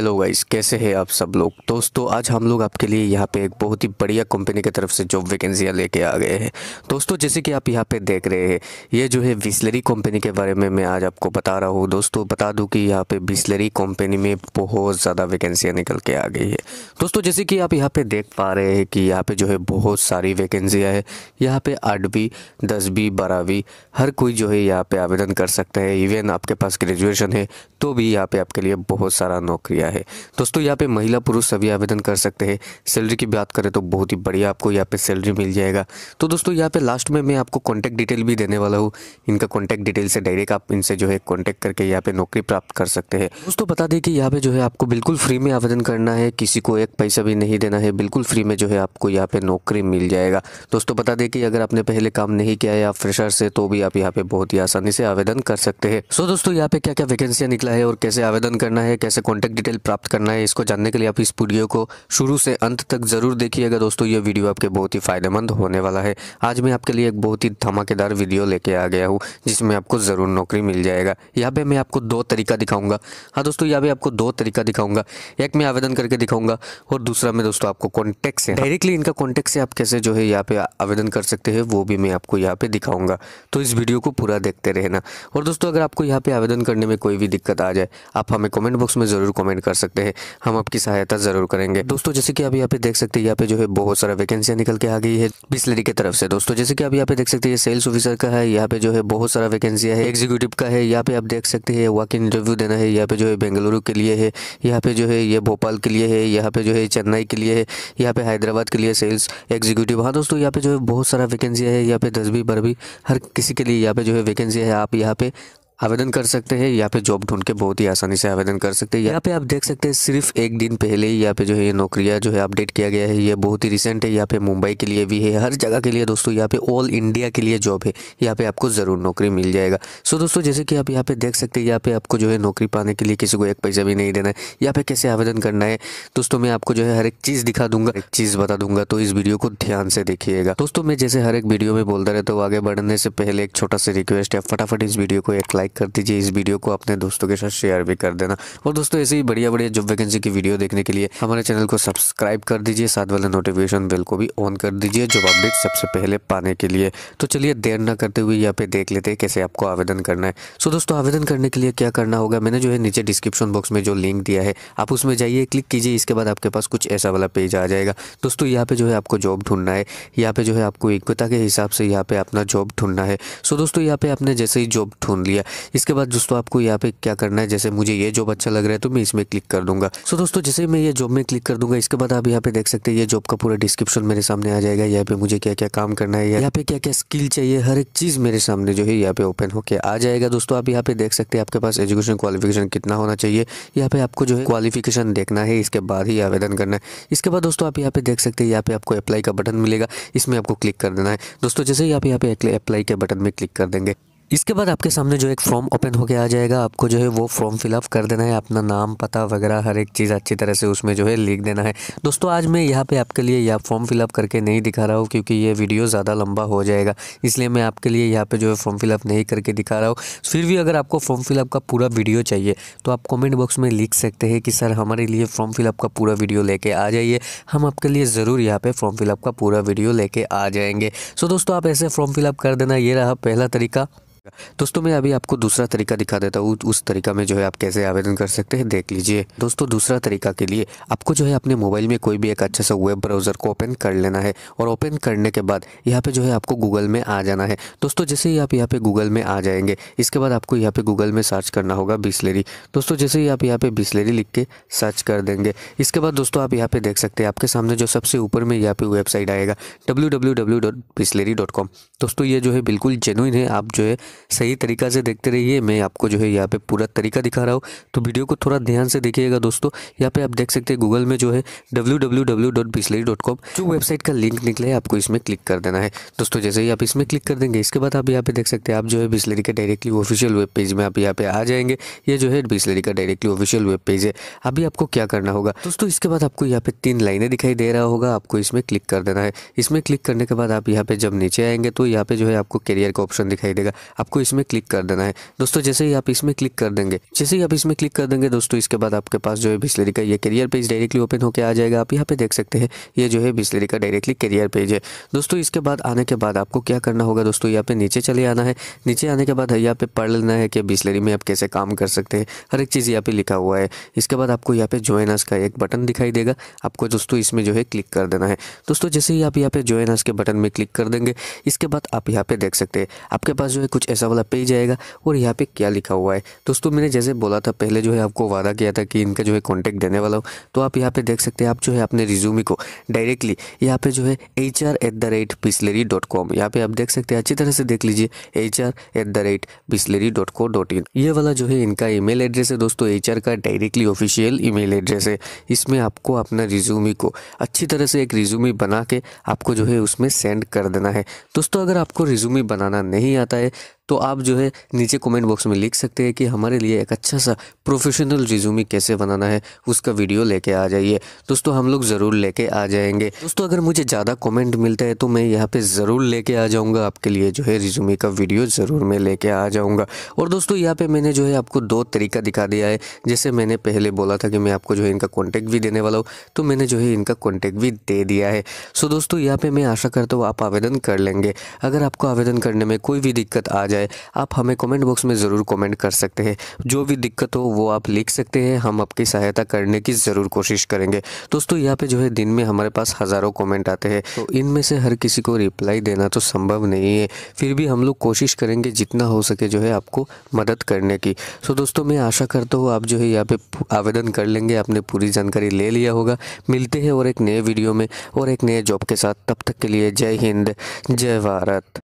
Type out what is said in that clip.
hello guys कैसे हैं आप सब लोग दोस्तों आज हम लोग आपके लिए यहाँ पे एक बहुत ही बढ़िया कंपनी की तरफ से जॉब वैकेंसियाँ लेके आ गए हैं दोस्तों जैसे कि आप यहाँ पे देख रहे हैं ये जो है बिस्लरी कंपनी के बारे में मैं आज आपको बता रहा हूँ दोस्तों बता दूँ कि यहाँ पे बिस्लरी कंपनी में बहुत ज़्यादा वैकेंसियाँ निकल के आ गई है दोस्तों जैसे कि आप यहाँ पर देख पा रहे हैं कि यहाँ पर जो है बहुत सारी वैकेंसियाँ है यहाँ पर आठवीं दसवीं बारहवीं हर कोई जो है यहाँ पर आवेदन कर सकता है इवन आपके पास ग्रेजुएशन है तो भी यहाँ पर आपके लिए बहुत सारा नौकरियाँ गया है दोस्तों यहाँ पे महिला पुरुष सभी आवेदन कर सकते हैं सैलरी की बात करें तो बहुत ही बढ़िया आपको यहाँ पे सैलरी मिल जाएगा तो दोस्तों यहाँ पे लास्ट में मैं आपको कॉन्टैक्ट डिटेल भी देने वाला हूँ इनका कॉन्टैक्ट डिटेल से डायरेक्ट आप इनसे जो है कॉन्टैक्ट करके यहाँ पे नौकरी प्राप्त कर सकते हैं दोस्तों बता दें कि यहाँ पे जो है आपको बिल्कुल फ्री में आवेदन करना है किसी को एक पैसा भी नहीं देना है बिल्कुल फ्री में जो है आपको यहाँ पे नौकरी मिल जाएगा दोस्तों बता दें कि अगर आपने पहले काम नहीं किया है आप फ्रेशर से तो भी आप यहाँ पे बहुत ही आसानी से आवेदन कर सकते हैं सो दोस्तों यहाँ पे क्या क्या वैकेंसियाँ निकला है और कैसे आवेदन करना है कैसे कॉन्टैक्ट डिटेल प्राप्त करना है इसको जानने के लिए आप इस वीडियो को शुरू से अंत तक ज़रूर देखिएगा दोस्तों ये वीडियो आपके बहुत ही फ़ायदेमंद होने वाला है आज मैं आपके लिए एक बहुत ही धमाकेदार वीडियो लेके आ गया हूँ जिसमें आपको ज़रूर नौकरी मिल जाएगा यहाँ पर मैं आपको दो तरीका दिखाऊँगा हाँ दोस्तों यहाँ पर आपको दो तरीका दिखाऊँगा एक मैं आवेदन करके दिखाऊँगा और दूसरा मैं दोस्तों आपको कॉन्टैक्ट से डायरेक्टली इनका कॉन्टैक्ट से आप कैसे जो है यहाँ पर आवेदन कर सकते हैं वो भी मैं आपको यहाँ पर दिखाऊँगा तो इस वीडियो को पूरा देखते रहना और दोस्तों अगर आपको यहाँ पर आवेदन करने में कोई भी दिक्कत आ जाए आप हमें कॉमेंट बॉक्स में ज़रूर कॉमेंट कर सकते हैं हम आपकी सहायता ज़रूर करेंगे दोस्तों जैसे कि आप यहाँ पे देख सकते हैं यहाँ पे जो है बहुत सारा वैकेंसियाँ निकल के आ गई है बिस्लरी की तरफ से दोस्तों जैसे कि आप यहाँ पे देख सकते हैं सेल्स ऑफिसर का है यहाँ पे जो है बहुत सारा वैकेंसियाँ है एग्जीक्यूटिव का है यहाँ पे आप देख सकते हैं वॉक इंटरव्यू देना है यहाँ पे जो है बेंगलुरु के लिए है यहाँ पे जो है ये भोपाल के लिए है यहाँ पे जो है चेन्नई के लिए है यहाँ पे हैदराबाद के लिए सेल्स एग्जीक्यूटिव हाँ दोस्तों यहाँ पे जो है बहुत सारा वैकेंसियाँ है यहाँ पे दस भी बारह हर किसी के लिए यहाँ पे जो है वैकेंसी है आप यहाँ पे आवेदन कर सकते हैं यहाँ पे जॉब ढूंढ के बहुत ही आसानी से आवेदन कर सकते हैं यहाँ पे आप देख सकते हैं सिर्फ एक दिन पहले ही यहाँ पे जो है ये नौकरियाँ जो है अपडेट किया गया है ये बहुत ही रिसेंट है यहाँ पे मुंबई के लिए भी है हर जगह के लिए दोस्तों यहाँ पे ऑल इंडिया के लिए जॉब है यहाँ पे आपको ज़रूर नौकरी मिल जाएगा सो दोस्तों जैसे कि आप यहाँ पे देख सकते हैं यहाँ पे आपको जो है नौकरी पाने के लिए किसी को एक पैसा भी नहीं देना है यहाँ पे कैसे आवेदन करना है दोस्तों मैं आपको जो है हर एक चीज़ दिखा दूंगा एक चीज़ बता दूंगा तो इस वीडियो को ध्यान से देखिएगा दोस्तों मैं जैसे हर एक वीडियो में बोलता रहता हूँ आगे बढ़ने से पहले एक छोटा सा रिक्वेस्ट है फटाफट इस वीडियो को एक लाइक लाइक कर दीजिए इस वीडियो को अपने दोस्तों के साथ शेयर भी कर देना और दोस्तों ऐसे ही बढ़िया बढ़िया जॉब वैकेंसी की वीडियो देखने के लिए हमारे चैनल को सब्सक्राइब कर दीजिए साथ वाले नोटिफिकेशन बिल को भी ऑन कर दीजिए जॉब अपडेट सबसे पहले पाने के लिए तो चलिए देर ना करते हुए यहाँ पे देख लेते हैं कैसे आपको आवेदन करना है सो दोस्तों आवेदन करने के लिए क्या करना होगा मैंने जो है नीचे डिस्क्रिप्शन बॉक्स में जो लिंक दिया है आप उसमें जाइए क्लिक कीजिए इसके बाद आपके पास कुछ ऐसा वाला पेज आ जाएगा दोस्तों यहाँ पे जो है आपको जॉब ढूंढना है यहाँ पे जो है आपको योग्यता के हिसाब से यहाँ पे अपना जॉब ढूंढना है सो दोस्तों यहाँ पे आपने जैसे ही जॉब ढूंढ लिया इसके बाद दोस्तों आपको यहाँ पे क्या करना है जैसे मुझे ये जॉब अच्छा लग रहा है तो मैं इसमें क्लिक कर दूंगा सो दोस्तों जैसे मैं ये जॉब में क्लिक कर दूंगा इसके बाद आप यहाँ पे देख सकते हैं ये जॉब का पूरा डिस्क्रिप्शन मेरे सामने आ जाएगा यहाँ पे मुझे क्या क्या काम करना है यहाँ पे क्या क्या स्किल चाहिए हर एक चीज़ मेरे सामने जो है यहाँ पे ओपन होके आ जाएगा दोस्तों आप यहाँ पे देख सकते हैं आपके पास एजुकेशन क्वालिफिकेशन कितना होना चाहिए यहाँ पे आपको जो है क्वालिफिकेशन देखना है इसके बाद ही आवेदन करना है इसके बाद दोस्तों आप यहाँ पे देख सकते हैं यहाँ पे आपको अप्लाई का बटन मिलेगा इसमें आपको क्लिक कर देना है दोस्तों जैसे ही आप यहाँ पे अप्लाई के बटन में क्लिक कर देंगे इसके बाद आपके सामने जो एक फॉर्म ओपन होकर आ जाएगा आपको जो है वो फॉर्म फिलअप कर देना है अपना नाम पता वगैरह हर एक चीज़ अच्छी तरह से उसमें जो है लिख देना है दोस्तों आज मैं यहाँ पे आपके लिए यह फॉर्म फिलअप करके नहीं दिखा रहा हूँ क्योंकि ये वीडियो ज़्यादा लंबा हो जाएगा इसलिए मैं आपके लिए यहाँ पर जो है फॉर्म फिलअप नहीं करके दिखा रहा हूँ फिर भी अगर आपको फॉर्म फिलअप का पूरा वीडियो चाहिए तो आप कॉमेंट बॉक्स में लिख सकते हैं कि सर हमारे लिए फॉर्म फिलअप का पूरा वीडियो लेके आ जाइए हम आपके लिए ज़रूर यहाँ पर फॉर्म फिलअप का पूरा वीडियो लेके आ जाएंगे सो दोस्तों आप ऐसे फॉर्म फिलअप कर देना ये रहा पहला तरीका दोस्तों मैं अभी आपको दूसरा तरीका दिखा देता हूँ उस तरीका में जो है आप कैसे आवेदन कर सकते हैं देख लीजिए दोस्तों दूसरा तरीका के लिए आपको जो है अपने मोबाइल में कोई भी एक अच्छा सा वेब ब्राउज़र को ओपन कर लेना है और ओपन करने के बाद यहाँ पे जो है आपको गूगल में आ जाना है दोस्तों जैसे ही आप यहाँ पे गूगल में आ जाएंगे इसके बाद आपको यहाँ पे गूगल में सर्च करना होगा बिस्लेरी दोस्तों जैसे ही आप यहाँ पे बिस्लेरी लिख के सर्च कर देंगे इसके बाद दोस्तों आप यहाँ पे देख सकते हैं आपके सामने जो सबसे ऊपर में यहाँ पे वेबसाइट आएगा डब्ल्यू दोस्तों ये जो है बिल्कुल जेनुइन है आप जो है सही तरीका से देखते रहिए मैं आपको जो है यहाँ पे पूरा तरीका दिखा रहा हूँ तो वीडियो को थोड़ा ध्यान से देखिएगा दोस्तों यहाँ पे आप देख सकते हैं गूगल में जो है www.bisleri.com जो वेबसाइट का लिंक निकला है आपको इसमें क्लिक कर देना है दोस्तों जैसे ही आप इसमें क्लिक कर देंगे इसके बाद आप यहाँ पे देख सकते हैं आप जो है बिस्लरी का डायरेक्टली ऑफिशियल वेब पेज में आप यहाँ पे आ जाएंगे ये जो है बिस्लरी का डायरेक्टली ऑफिशियल वेब पेज है अभी आपको क्या करना होगा दोस्तों इसके बाद आपको यहाँ पे तीन लाइनें दिखाई दे रहा होगा आपको इसमें क्लिक कर देना है इसमें क्लिक करने के बाद आप यहाँ पे जब नीचे आएंगे तो यहाँ पे जो है आपको करियर का ऑप्शन दिखाई देगा आपको इसमें क्लिक कर देना है दोस्तों जैसे ही आप इसमें क्लिक कर देंगे जैसे ही आप इसमें क्लिक कर देंगे दोस्तों इसके बाद आपके पास जो है बिस्लरी का ये करियर पेज डायरेक्टली ओपन होकर आ जाएगा आप यहाँ पे देख सकते हैं ये जो है बिस्लरी का डायरेक्टली करियर पेज है दोस्तों इसके बाद आने के बाद आपको क्या करना होगा दोस्तों यहाँ पे नीचे चले आना है नीचे आने के बाद यहाँ पे पढ़ लेना है कि बिस्लरी में आप कैसे काम कर सकते हैं हर एक चीज़ यहाँ पे लिखा हुआ है इसके बाद आपको यहाँ पे ज्वाइन का एक बटन दिखाई देगा आपको दोस्तों इसमें जो है क्लिक कर देना है दोस्तों जैसे ही आप यहाँ पे ज्वाइन के बटन में क्लिक कर देंगे इसके बाद आप यहाँ पे देख सकते हैं आपके पास जो है कुछ ऐसा वाला पेज आएगा और यहाँ पे क्या लिखा हुआ है दोस्तों मैंने जैसे बोला था पहले जो है आपको वादा किया था कि इनका जो है कॉन्टैक्ट देने वाला हो तो आप यहाँ पे देख सकते हैं आप जो है अपने रिज्यूमे को डायरेक्टली यहाँ पे जो है H R at the rate Bisleri dot com यहाँ पे आप देख सकते हैं अच्छी तरह से देख लीजिए H R at the rate Bisleri dot co dot in ये वाला जो है इनका मेल एड्रेस है दोस्तों एच आर का डायरेक्टली ऑफिशियल मेल एड्रेस है इसमें आपको अपना रिज्यूमे को अच्छी तरह से एक रिज्यूमे बना के आपको जो है उसमें सेंड कर देना है दोस्तों अगर आपको रिज्यूमे बनाना नहीं आता है तो आप जो है नीचे कमेंट बॉक्स में लिख सकते हैं कि हमारे लिए एक अच्छा सा प्रोफेशनल रिज्यूमी कैसे बनाना है उसका वीडियो लेके आ जाइए दोस्तों हम लोग ज़रूर लेके आ जाएंगे दोस्तों अगर मुझे ज़्यादा कमेंट मिलता है तो मैं यहाँ पे ज़रूर लेके आ जाऊँगा आपके लिए जो है रिज्यूमी का वीडियो ज़रूर मैं लेके आ जाऊँगा और दोस्तों यहाँ पर मैंने जो है आपको दो तरीका दिखा दिया है जैसे मैंने पहले बोला था कि मैं आपको जो है इनका कॉन्टैक्ट भी देने वाला हूँ तो मैंने जो है इनका कॉन्टैक्ट भी दे दिया है सो दोस्तों यहाँ पर मैं आशा करता हूँ आप आवेदन कर लेंगे अगर आपको आवेदन करने में कोई भी दिक्कत आ जाए जाए आप हमें कमेंट बॉक्स में ज़रूर कमेंट कर सकते हैं जो भी दिक्कत हो वो आप लिख सकते हैं हम आपकी सहायता करने की ज़रूर कोशिश करेंगे दोस्तों यहाँ पे जो है दिन में हमारे पास हज़ारों कमेंट आते हैं तो इनमें से हर किसी को रिप्लाई देना तो संभव नहीं है फिर भी हम लोग कोशिश करेंगे जितना हो सके जो है आपको मदद करने की सो तो दोस्तों मैं आशा करता हूँ आप जो है यहाँ पे आवेदन कर लेंगे आपने पूरी जानकारी ले लिया होगा मिलते हैं और एक नए वीडियो में और एक नए जॉब के साथ तब तक के लिए जय हिंद जय भारत